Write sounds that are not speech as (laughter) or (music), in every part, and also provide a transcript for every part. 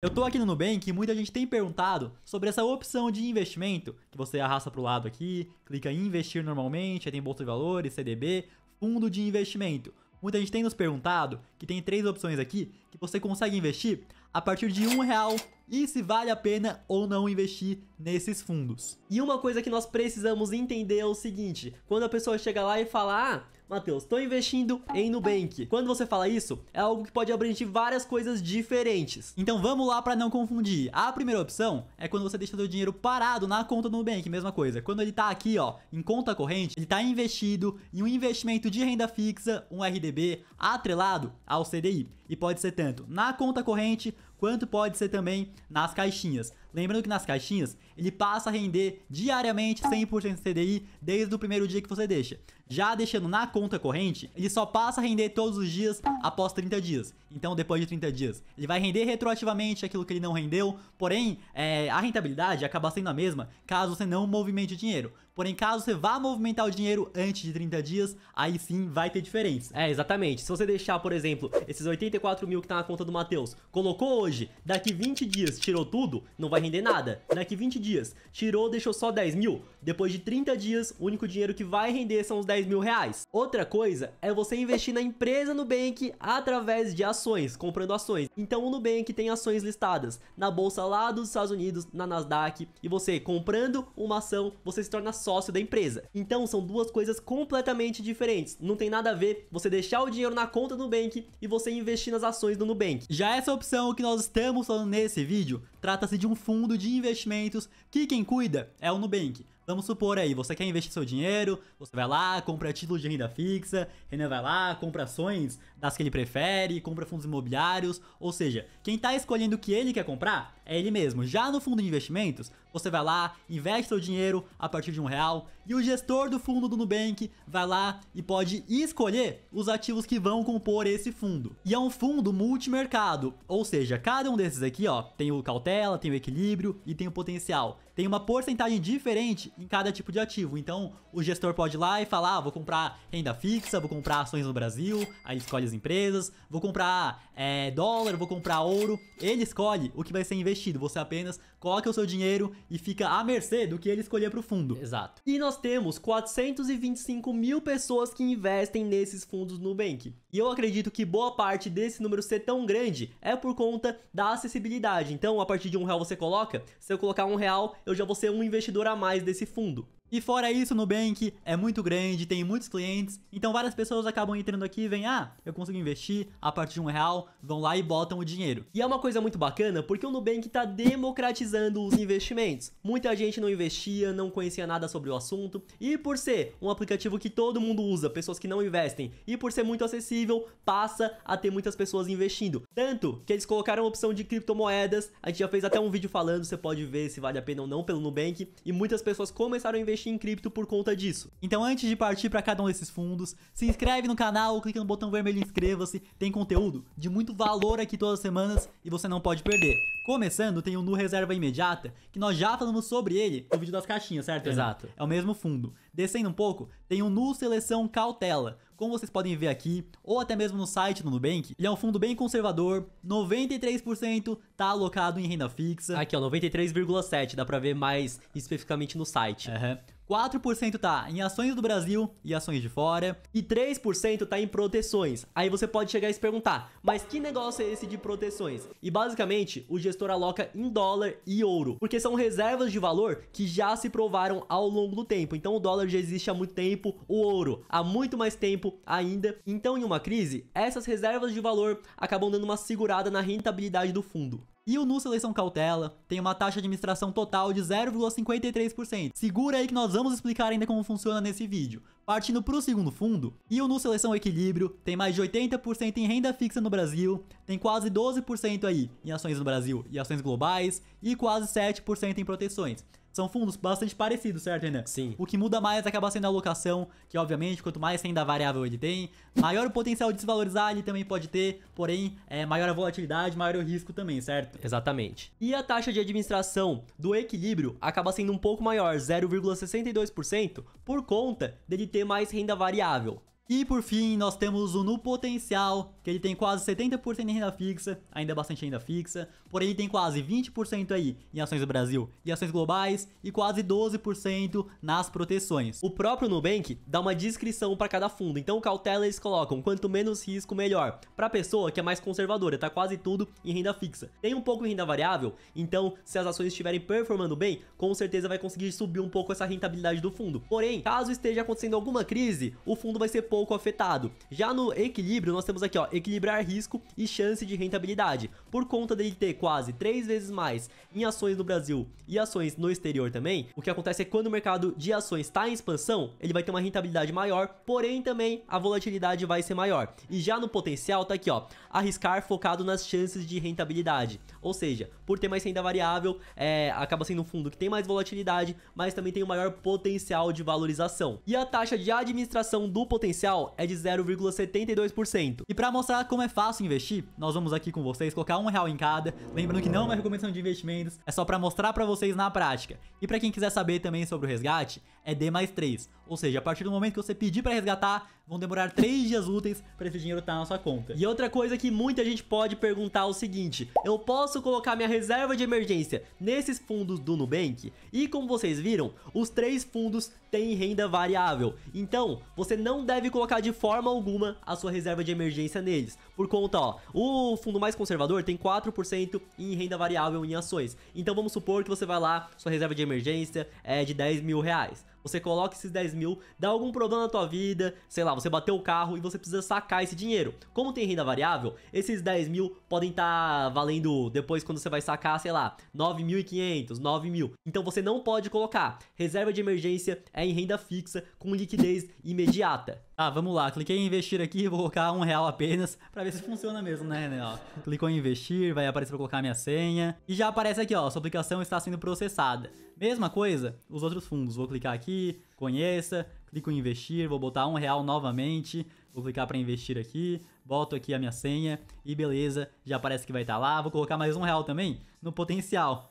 Eu tô aqui no Nubank e muita gente tem perguntado sobre essa opção de investimento que você arrasta pro lado aqui, clica em investir normalmente, aí tem bolsa de valores, CDB, fundo de investimento. Muita gente tem nos perguntado que tem três opções aqui que você consegue investir a partir de um real e se vale a pena ou não investir nesses fundos. E uma coisa que nós precisamos entender é o seguinte, quando a pessoa chega lá e fala, ah, Matheus, estou investindo em Nubank. Quando você fala isso, é algo que pode abranger várias coisas diferentes. Então vamos lá para não confundir. A primeira opção é quando você deixa seu dinheiro parado na conta do Nubank, mesma coisa. Quando ele está aqui, ó, em conta corrente, ele está investido em um investimento de renda fixa, um RDB, atrelado ao CDI. E pode ser tanto na conta corrente quanto pode ser também nas caixinhas. Lembrando que nas caixinhas, ele passa a render diariamente 100% de CDI desde o primeiro dia que você deixa. Já deixando na conta corrente, ele só passa a render todos os dias após 30 dias. Então, depois de 30 dias, ele vai render retroativamente aquilo que ele não rendeu, porém, é, a rentabilidade acaba sendo a mesma caso você não movimente o dinheiro. Porém, caso você vá movimentar o dinheiro antes de 30 dias, aí sim vai ter diferença. É, exatamente. Se você deixar, por exemplo, esses 84 mil que tá na conta do Matheus, colocou hoje, daqui 20 dias tirou tudo, não vai render nada. Daqui 20 dias tirou, deixou só 10 mil. Depois de 30 dias, o único dinheiro que vai render são os 10 mil reais. Outra coisa é você investir na empresa Nubank através de ações, comprando ações. Então o Nubank tem ações listadas na bolsa lá dos Estados Unidos, na Nasdaq, e você comprando uma ação, você se torna sócio sócio da empresa. Então são duas coisas completamente diferentes. Não tem nada a ver você deixar o dinheiro na conta do Nubank e você investir nas ações do Nubank. Já essa é opção que nós estamos falando nesse vídeo, trata-se de um fundo de investimentos que quem cuida é o Nubank. Vamos supor aí, você quer investir seu dinheiro, você vai lá, compra títulos de renda fixa, Renan vai lá, compra ações das que ele prefere, compra fundos imobiliários, ou seja, quem está escolhendo o que ele quer comprar é ele mesmo. Já no fundo de investimentos, você vai lá, investe seu dinheiro a partir de um real e o gestor do fundo do Nubank vai lá e pode escolher os ativos que vão compor esse fundo. E é um fundo multimercado, ou seja, cada um desses aqui ó, tem o cautela, tem o equilíbrio e tem o potencial tem uma porcentagem diferente em cada tipo de ativo. Então, o gestor pode ir lá e falar, ah, vou comprar renda fixa, vou comprar ações no Brasil, aí escolhe as empresas, vou comprar é, dólar, vou comprar ouro. Ele escolhe o que vai ser investido. Você apenas coloca o seu dinheiro e fica à mercê do que ele escolher para o fundo. Exato. E nós temos 425 mil pessoas que investem nesses fundos Nubank. E eu acredito que boa parte desse número ser tão grande é por conta da acessibilidade. Então, a partir de um real você coloca, se eu colocar um real, eu já vou ser um investidor a mais desse fundo. E fora isso, Nubank é muito grande, tem muitos clientes, então várias pessoas acabam entrando aqui e vêm, ah, eu consigo investir a partir de um real, vão lá e botam o dinheiro. E é uma coisa muito bacana porque o Nubank está democratizando os investimentos. Muita gente não investia, não conhecia nada sobre o assunto, e por ser um aplicativo que todo mundo usa, pessoas que não investem, e por ser muito acessível, passa a ter muitas pessoas investindo. Tanto que eles colocaram a opção de criptomoedas, a gente já fez até um vídeo falando, você pode ver se vale a pena ou não pelo Nubank, e muitas pessoas começaram a investir investir em cripto por conta disso. Então antes de partir para cada um desses fundos, se inscreve no canal, clica no botão vermelho inscreva-se, tem conteúdo de muito valor aqui todas as semanas e você não pode perder. Começando, tem o Nu Reserva Imediata, que nós já falamos sobre ele no vídeo das caixinhas, certo? Exato. É o mesmo fundo. Descendo um pouco, tem o Nu Seleção Cautela. Como vocês podem ver aqui, ou até mesmo no site do Nubank, ele é um fundo bem conservador, 93% tá alocado em renda fixa. Aqui ó, 93,7, dá pra ver mais especificamente no site. Uhum. 4% tá em ações do Brasil e ações de fora, e 3% tá em proteções. Aí você pode chegar e se perguntar, mas que negócio é esse de proteções? E basicamente, o gestor aloca em dólar e ouro, porque são reservas de valor que já se provaram ao longo do tempo. Então o dólar já existe há muito tempo, o ouro há muito mais tempo ainda. Então em uma crise, essas reservas de valor acabam dando uma segurada na rentabilidade do fundo. E o Nu Seleção Cautela tem uma taxa de administração total de 0,53%. Segura aí que nós vamos explicar ainda como funciona nesse vídeo. Partindo para o segundo fundo, e o Nu Seleção Equilíbrio tem mais de 80% em renda fixa no Brasil, tem quase 12% aí em ações no Brasil e ações globais e quase 7% em proteções são fundos bastante parecidos, certo, Renan? Sim. O que muda mais acaba sendo a alocação, que obviamente, quanto mais renda variável ele tem, maior o potencial de desvalorizar ele também pode ter, porém, é, maior a volatilidade, maior o risco também, certo? Exatamente. E a taxa de administração do equilíbrio acaba sendo um pouco maior, 0,62%, por conta dele ter mais renda variável. E por fim, nós temos o Nu Potencial, que ele tem quase 70% em renda fixa, ainda é bastante renda fixa, porém ele tem quase 20% aí em ações do Brasil e ações globais e quase 12% nas proteções. O próprio Nubank dá uma descrição para cada fundo, então cautela eles colocam quanto menos risco melhor, para a pessoa que é mais conservadora, tá quase tudo em renda fixa. Tem um pouco em renda variável, então se as ações estiverem performando bem, com certeza vai conseguir subir um pouco essa rentabilidade do fundo. Porém, caso esteja acontecendo alguma crise, o fundo vai ser pouco pouco afetado. Já no equilíbrio, nós temos aqui, ó, equilibrar risco e chance de rentabilidade. Por conta dele ter quase três vezes mais em ações no Brasil e ações no exterior também, o que acontece é que quando o mercado de ações está em expansão, ele vai ter uma rentabilidade maior, porém também a volatilidade vai ser maior. E já no potencial, tá aqui, ó, arriscar focado nas chances de rentabilidade. Ou seja, por ter mais renda variável, é, acaba sendo um fundo que tem mais volatilidade, mas também tem um maior potencial de valorização. E a taxa de administração do potencial inicial é de 0,72%. E para mostrar como é fácil investir, nós vamos aqui com vocês colocar um real em cada. Lembrando que não é uma recomendação de investimentos, é só para mostrar para vocês na prática. E para quem quiser saber também sobre o resgate, é D mais 3. Ou seja, a partir do momento que você pedir para resgatar, vão demorar 3 dias úteis para esse dinheiro estar tá na sua conta. E outra coisa que muita gente pode perguntar é o seguinte, eu posso colocar minha reserva de emergência nesses fundos do Nubank? E como vocês viram, os três fundos têm renda variável, então você não deve colocar de forma alguma a sua reserva de emergência neles, por conta, ó, o fundo mais conservador tem 4% em renda variável em ações, então vamos supor que você vai lá, sua reserva de emergência é de 10 mil reais. Você coloca esses 10 mil, dá algum problema na tua vida, sei lá, você bateu o carro e você precisa sacar esse dinheiro. Como tem renda variável, esses 10 mil podem estar tá valendo depois quando você vai sacar, sei lá, 9.500, 9.000. mil. Então você não pode colocar. Reserva de emergência é em renda fixa com liquidez imediata. Ah, vamos lá, cliquei em investir aqui, vou colocar um real apenas para ver se funciona mesmo, né, René? clicou em investir, vai aparecer para colocar minha senha. E já aparece aqui, ó, sua aplicação está sendo processada. Mesma coisa, os outros fundos. Vou clicar aqui, conheça, clico em investir, vou botar um real novamente, vou clicar para investir aqui, boto aqui a minha senha e beleza, já aparece que vai estar tá lá. Vou colocar mais um real também no potencial.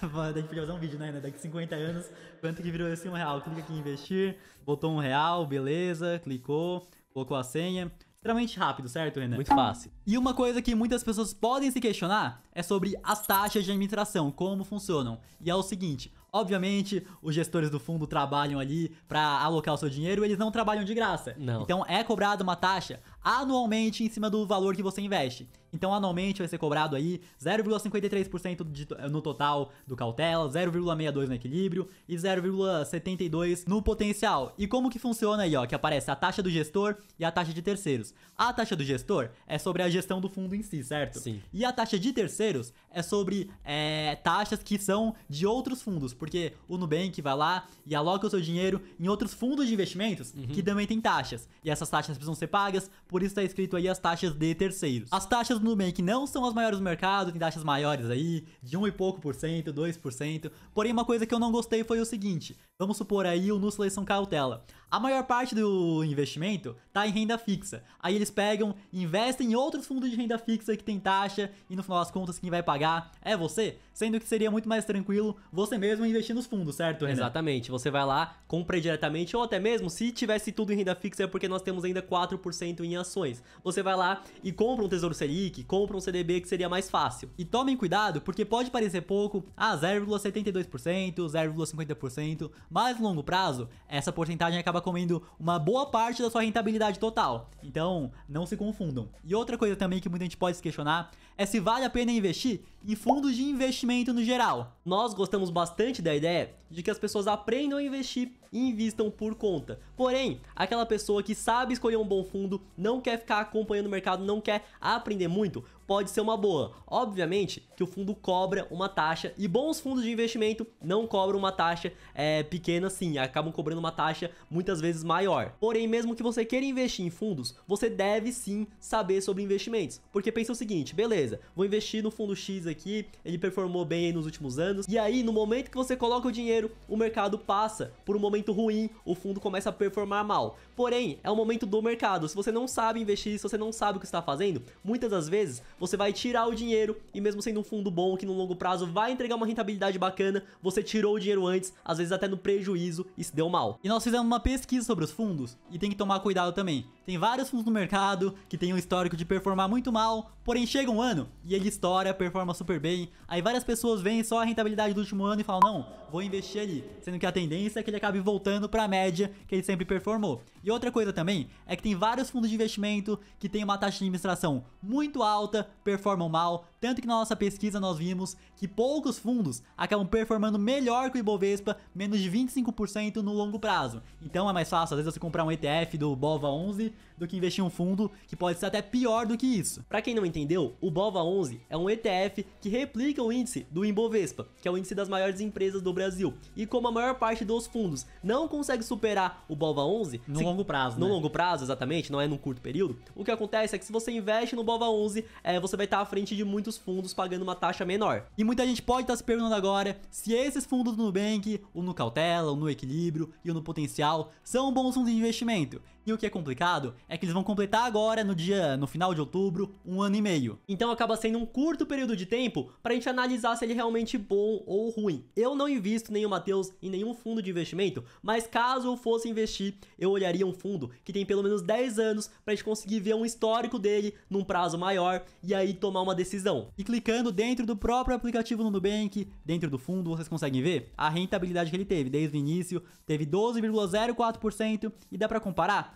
(laughs) Daqui podia fazer um vídeo, né, né? Daqui 50 anos, quanto que virou esse um real? Clica aqui em investir, botou um real, beleza, clicou, colocou a senha. Extremamente rápido, certo, Renan? Muito fácil. E uma coisa que muitas pessoas podem se questionar é sobre as taxas de administração, como funcionam. E é o seguinte, Obviamente, os gestores do fundo trabalham ali para alocar o seu dinheiro, eles não trabalham de graça. Não. Então é cobrada uma taxa anualmente em cima do valor que você investe. Então, anualmente vai ser cobrado aí 0,53% no total do cautela, 0,62 no equilíbrio e 0,72 no potencial. E como que funciona aí, ó, que aparece a taxa do gestor e a taxa de terceiros. A taxa do gestor é sobre a gestão do fundo em si, certo? Sim. E a taxa de terceiros é sobre é, taxas que são de outros fundos, porque o Nubank vai lá e aloca o seu dinheiro em outros fundos de investimentos uhum. que também tem taxas. E essas taxas precisam ser pagas por por isso está escrito aí as taxas de terceiros. As taxas do Nubank não são as maiores do mercado, tem taxas maiores aí, de 1 e pouco por cento, 2 por cento. Porém, uma coisa que eu não gostei foi o seguinte, vamos supor aí o no seleção cautela. A maior parte do investimento está em renda fixa. Aí eles pegam, investem em outros fundos de renda fixa que tem taxa e no final das contas quem vai pagar é você sendo que seria muito mais tranquilo você mesmo investir nos fundos, certo, Renan? Exatamente. Você vai lá, compra diretamente, ou até mesmo se tivesse tudo em renda fixa, é porque nós temos ainda 4% em ações. Você vai lá e compra um Tesouro Selic, compra um CDB que seria mais fácil. E tomem cuidado, porque pode parecer pouco, ah, 0,72%, 0,50%, mas no longo prazo, essa porcentagem acaba comendo uma boa parte da sua rentabilidade total. Então, não se confundam. E outra coisa também que muita gente pode se questionar é se vale a pena investir em fundos de investimento investimento no geral. Nós gostamos bastante da ideia de que as pessoas aprendam a investir investam invistam por conta. Porém, aquela pessoa que sabe escolher um bom fundo, não quer ficar acompanhando o mercado, não quer aprender muito, pode ser uma boa. Obviamente que o fundo cobra uma taxa e bons fundos de investimento não cobram uma taxa é, pequena sim, acabam cobrando uma taxa muitas vezes maior. Porém, mesmo que você queira investir em fundos, você deve sim saber sobre investimentos, porque pensa o seguinte, beleza, vou investir no fundo X aqui, ele performou bem nos últimos anos, e aí no momento que você coloca o dinheiro, o mercado passa por um momento momento ruim, o fundo começa a performar mal. Porém, é o momento do mercado. Se você não sabe investir, se você não sabe o que está fazendo, muitas das vezes você vai tirar o dinheiro e mesmo sendo um fundo bom que no longo prazo vai entregar uma rentabilidade bacana, você tirou o dinheiro antes, às vezes até no prejuízo e se deu mal. E nós fizemos uma pesquisa sobre os fundos e tem que tomar cuidado também. Tem vários fundos no mercado que tem um histórico de performar muito mal, porém chega um ano e ele estoura, performa super bem. Aí várias pessoas veem só a rentabilidade do último ano e falam, não, vou investir ali. Sendo que a tendência é que ele acabe voltando para a média que ele sempre performou. E outra coisa também é que tem vários fundos de investimento que têm uma taxa de administração muito alta, performam mal, tanto que na nossa pesquisa nós vimos que poucos fundos acabam performando melhor que o Ibovespa, menos de 25% no longo prazo. Então é mais fácil às vezes você comprar um ETF do Bova 11 do que investir em um fundo que pode ser até pior do que isso. Para quem não entendeu, o Bova 11 é um ETF que replica o índice do Ibovespa, que é o índice das maiores empresas do Brasil. E como a maior parte dos fundos não consegue superar o Bova 11 no se... longo prazo, no né? longo prazo exatamente, não é num curto período, o que acontece é que se você investe no Bova 11, é, você vai estar à frente de muitos muitos fundos pagando uma taxa menor. E muita gente pode estar se perguntando agora se esses fundos do Nubank, o no cautela, o no equilíbrio e o no potencial, são bons fundos de investimento. E o que é complicado é que eles vão completar agora, no dia, no final de outubro, um ano e meio. Então acaba sendo um curto período de tempo para a gente analisar se ele é realmente bom ou ruim. Eu não invisto nenhum Mateus Matheus em nenhum fundo de investimento, mas caso eu fosse investir, eu olharia um fundo que tem pelo menos 10 anos para a gente conseguir ver um histórico dele num prazo maior e aí tomar uma decisão. E clicando dentro do próprio aplicativo no Nubank, dentro do fundo, vocês conseguem ver a rentabilidade que ele teve desde o início, teve 12,04% e dá para comparar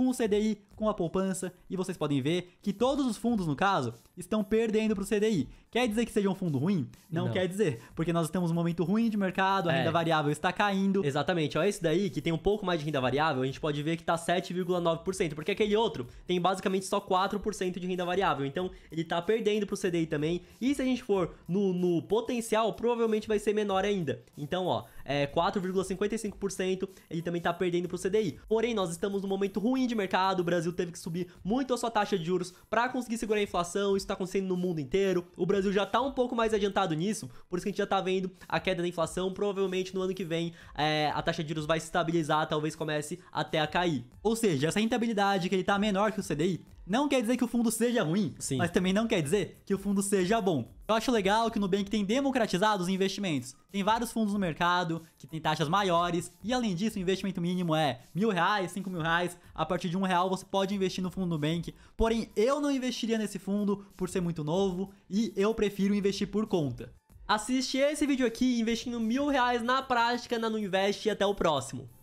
com o CDI, com a poupança, e vocês podem ver que todos os fundos, no caso, estão perdendo para o CDI. Quer dizer que seja um fundo ruim? Não, Não, quer dizer, porque nós estamos num momento ruim de mercado, a é. renda variável está caindo. Exatamente, olha esse daí que tem um pouco mais de renda variável, a gente pode ver que está 7,9%, porque aquele outro tem basicamente só 4% de renda variável, então ele está perdendo para o CDI também, e se a gente for no, no potencial, provavelmente vai ser menor ainda. Então, ó, é 4,55%, ele também está perdendo para o CDI. Porém, nós estamos num momento ruim de mercado, o Brasil teve que subir muito a sua taxa de juros para conseguir segurar a inflação, isso está acontecendo no mundo inteiro. O Brasil já está um pouco mais adiantado nisso, por isso que a gente já está vendo a queda da inflação. Provavelmente no ano que vem é, a taxa de juros vai se estabilizar, talvez comece até a cair. Ou seja, essa rentabilidade que ele está menor que o CDI, não quer dizer que o fundo seja ruim, Sim. mas também não quer dizer que o fundo seja bom. Eu acho legal que o Nubank tem democratizado os investimentos. Tem vários fundos no mercado que tem taxas maiores e além disso o investimento mínimo é mil reais, cinco mil reais. A partir de um real você pode investir no fundo Nubank. Porém, eu não investiria nesse fundo por ser muito novo e eu prefiro investir por conta. Assiste esse vídeo aqui investindo mil reais na prática na Nuinvest e até o próximo.